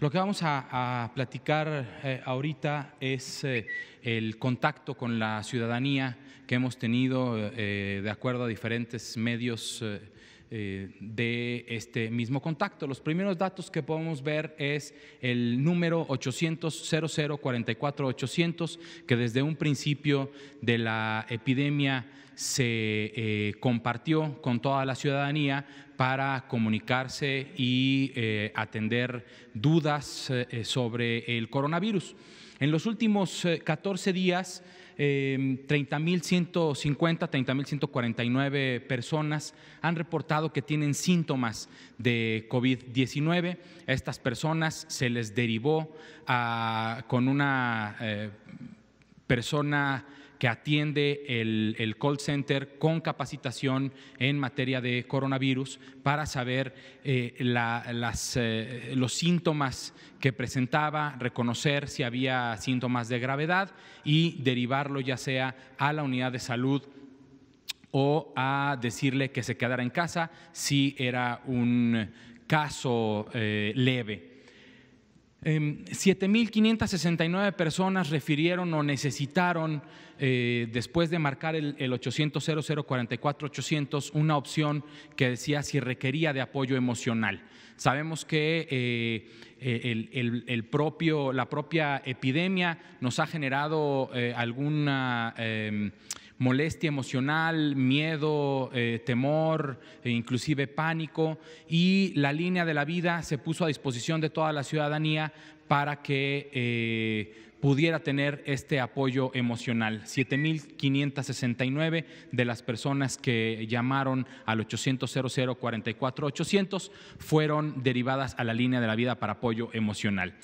Lo que vamos a, platicar eh, ahorita es eh, el contacto con la ciudadanía que hemos tenido eh, de acuerdo a diferentes medios eh, de este mismo contacto. Los primeros datos que podemos ver es el número 800 00 800 que desde un principio de la epidemia se eh, compartió con toda la ciudadanía para comunicarse y eh, atender dudas sobre el coronavirus. En los últimos 14 eh, días, 30.150, em, 30.149 personas han reportado que tienen síntomas de COVID-19. A estas personas se les derivó ah, con una eh, persona que atiende el, call center con capacitación en materia de coronavirus para saber eh, las, eh, los síntomas que presentaba, reconocer si había síntomas de gravedad y derivarlo ya sea a la unidad de salud o a decirle que se quedara en casa si era un caso eh, leve. 7.569 em, personas refirieron o necesitaron, eh, después de marcar el, 800 0044 800 una opción que decía si requería de apoyo emocional. Sabemos que eh, eh, el, propio, la propia epidemia nos ha generado alguna em, molestia emocional, miedo, eh, temor, e inclusive pánico, y la línea de la vida se puso a disposición de toda la ciudadanía para que eh, pudiera tener este apoyo emocional. 7.569 de las personas que llamaron al 800 44 800 fueron derivadas a la línea de la vida para apoyo emocional.